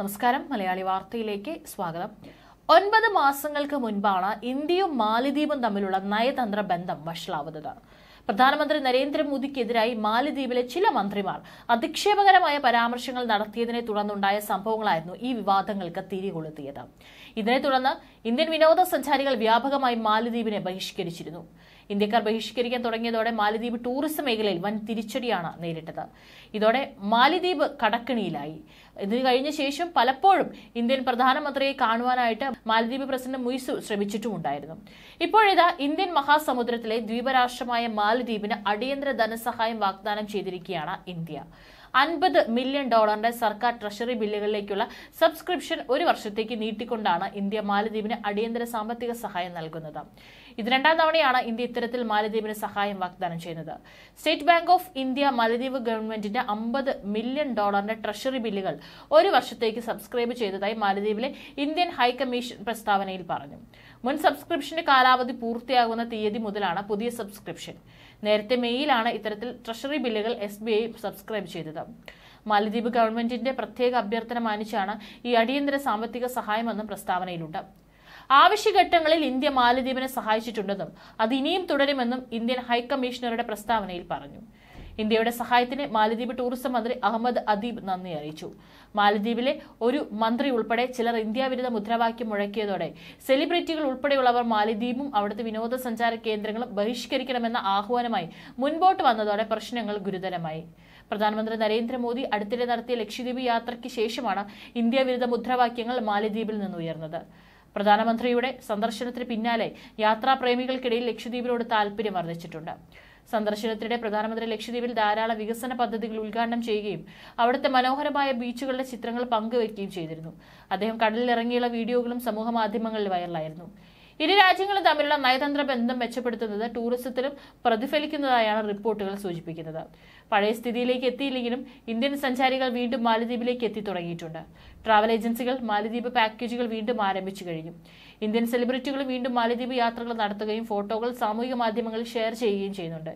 നമസ്കാരം മലയാളി വാർത്തയിലേക്ക് സ്വാഗതം ഒൻപത് മാസങ്ങൾക്ക് മുൻപാണ് ഇന്ത്യയും മാലിദ്വീപും തമ്മിലുള്ള നയതന്ത്ര ബന്ധം വഷളാവുന്നത് പ്രധാനമന്ത്രി നരേന്ദ്രമോദിക്കെതിരായി മാലിദ്വീപിലെ ചില മന്ത്രിമാർ അധിക്ഷേപകരമായ പരാമർശങ്ങൾ നടത്തിയതിനെ തുടർന്നുണ്ടായ സംഭവങ്ങളായിരുന്നു ഈ വിവാദങ്ങൾക്ക് തിരികൊളുത്തിയത് ഇതിനെ തുടർന്ന് ഇന്ത്യൻ വിനോദസഞ്ചാരികൾ വ്യാപകമായി മാലിദ്വീപിനെ ബഹിഷ്കരിച്ചിരുന്നു ഇന്ത്യക്കാർ ബഹിഷ്കരിക്കാൻ തുടങ്ങിയതോടെ മാലിദ്വീപ് ടൂറിസം മേഖലയിൽ വൻ തിരിച്ചടിയാണ് നേരിട്ടത് ഇതോടെ മാലിദ്വീപ് കടക്കിണിയിലായി ഇതിന് കഴിഞ്ഞ ശേഷം പലപ്പോഴും ഇന്ത്യൻ പ്രധാനമന്ത്രിയെ കാണുവാനായിട്ട് മാലദ്വീപ് പ്രസിഡന്റ് മുയ്സു ശ്രമിച്ചിട്ടുമുണ്ടായിരുന്നു ഇപ്പോഴിതാ ഇന്ത്യൻ മഹാസമുദ്രത്തിലെ ദ്വീപരാഷ്ട്രമായ മാലദ്വീപിന് അടിയന്തര ധനസഹായം വാഗ്ദാനം ചെയ്തിരിക്കുകയാണ് ഇന്ത്യ അൻപത് മില്യൺ ഡോളറിന്റെ സർക്കാർ ട്രഷറി ബില്ലുകളിലേക്കുള്ള സബ്സ്ക്രിപ്ഷൻ ഒരു വർഷത്തേക്ക് നീട്ടിക്കൊണ്ടാണ് ഇന്ത്യ മാലദ്വീപിന് അടിയന്തര സാമ്പത്തിക സഹായം നൽകുന്നത് ഇത് രണ്ടാം തവണയാണ് ഇന്ത്യ ഇത്തരത്തിൽ മാലദ്വീപിന് സഹായം വാഗ്ദാനം ചെയ്യുന്നത് സ്റ്റേറ്റ് ബാങ്ക് ഓഫ് ഇന്ത്യ മാലദ്വീപ് ഗവൺമെന്റിന്റെ അമ്പത് മില്യൺ ഡോളറിന്റെ ട്രഷറി ബില്ലുകൾ ഒരു വർഷത്തേക്ക് സബ്സ്ക്രൈബ് ചെയ്തതായി മാലദ്വീപിലെ ഇന്ത്യൻ ഹൈക്കമ്മീഷൻ പ്രസ്താവനയിൽ പറഞ്ഞു മുൻ സബ്സ്ക്രിപ്ഷന്റെ കാലാവധി പൂർത്തിയാകുന്ന തീയതി മുതലാണ് പുതിയ സബ്സ്ക്രിപ്ഷൻ നേരത്തെ മെയ്യിലാണ് ഇത്തരത്തിൽ ട്രഷറി ബില്ലുകൾ എസ് ബി ഐ സബ്സ്ക്രൈബ് ചെയ്തത് മാലദ്വീപ് ഗവൺമെന്റിന്റെ പ്രത്യേക അഭ്യർത്ഥന മാനിച്ചാണ് ഈ അടിയന്തര സാമ്പത്തിക സഹായമെന്നും പ്രസ്താവനയിലുണ്ട് ആവശ്യഘട്ടങ്ങളിൽ ഇന്ത്യ മാലദ്വീപിനെ സഹായിച്ചിട്ടുണ്ടെന്നും അത് ഇനിയും തുടരുമെന്നും ഇന്ത്യൻ ഹൈക്കമ്മീഷണറുടെ പ്രസ്താവനയിൽ പറഞ്ഞു ഇന്ത്യയുടെ സഹായത്തിന് മാലദ്വീപ് ടൂറിസം മന്ത്രി അഹമ്മദ് അദീബ് നന്ദി അറിയിച്ചു മാലദ്വീപിലെ ഒരു മന്ത്രി ഉൾപ്പെടെ ചിലർ ഇന്ത്യ വിരുദ്ധ മുദ്രാവാക്യം മുഴക്കിയതോടെ സെലിബ്രിറ്റികൾ ഉൾപ്പെടെയുള്ളവർ മാലദ്വീപും അവിടുത്തെ വിനോദസഞ്ചാര കേന്ദ്രങ്ങളും ബഹിഷ്കരിക്കണമെന്ന ആഹ്വാനമായി മുൻപോട്ട് വന്നതോടെ പ്രശ്നങ്ങൾ ഗുരുതരമായി പ്രധാനമന്ത്രി നരേന്ദ്രമോദി അടുത്തിടെ നടത്തിയ ലക്ഷദ്വീപ് യാത്രയ്ക്ക് ശേഷമാണ് ഇന്ത്യ വിരുദ്ധ മുദ്രാവാക്യങ്ങൾ മാലദ്വീപിൽ ഉയർന്നത് പ്രധാനമന്ത്രിയുടെ സന്ദർശനത്തിന് പിന്നാലെ യാത്രാപ്രേമികൾക്കിടയിൽ ലക്ഷദ്വീപിനോട് താൽപര്യം വർദ്ധിച്ചിട്ടുണ്ട് സന്ദർശനത്തിനിടെ പ്രധാനമന്ത്രി ലക്ഷദ്വീപിൽ ധാരാളം വികസന പദ്ധതികൾ ഉദ്ഘാടനം ചെയ്യുകയും അവിടുത്തെ മനോഹരമായ ബീച്ചുകളുടെ ചിത്രങ്ങൾ പങ്കുവയ്ക്കുകയും ചെയ്തിരുന്നു അദ്ദേഹം കടലിലിറങ്ങിയുള്ള വീഡിയോകളും സമൂഹ മാധ്യമങ്ങളിൽ വൈറലായിരുന്നു ഇരു രാജ്യങ്ങളും തമ്മിലുള്ള നയതന്ത്ര ബന്ധം മെച്ചപ്പെടുത്തുന്നത് ടൂറിസത്തിലും പ്രതിഫലിക്കുന്നതായാണ് റിപ്പോർട്ടുകൾ സൂചിപ്പിക്കുന്നത് പഴയ സ്ഥിതിയിലേക്ക് എത്തിയില്ലെങ്കിലും ഇന്ത്യൻ സഞ്ചാരികൾ വീണ്ടും മാലദ്വീപിലേക്ക് എത്തി തുടങ്ങിയിട്ടുണ്ട് ട്രാവൽ ഏജൻസികൾ മാലദ്വീപ് പാക്കേജുകൾ വീണ്ടും ആരംഭിച്ചു കഴിഞ്ഞു ഇന്ത്യൻ സെലിബ്രിറ്റികൾ വീണ്ടും മാലദ്വീപ് യാത്രകൾ നടത്തുകയും ഫോട്ടോകൾ സാമൂഹിക മാധ്യമങ്ങളിൽ ഷെയർ ചെയ്യുകയും ചെയ്യുന്നുണ്ട്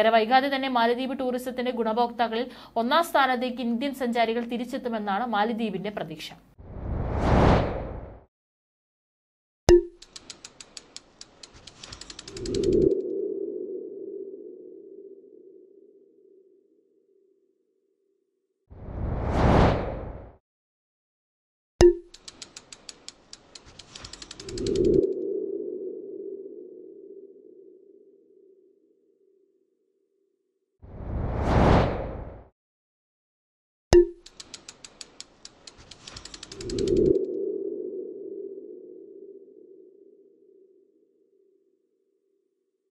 ഏറെ വൈകാതെ തന്നെ മാലദ്വീപ് ടൂറിസത്തിന്റെ ഗുണഭോക്താക്കളിൽ ഒന്നാം സ്ഥാനത്തേക്ക് ഇന്ത്യൻ സഞ്ചാരികൾ തിരിച്ചെത്തുമെന്നാണ് മാലദ്വീപിന്റെ പ്രതീക്ഷ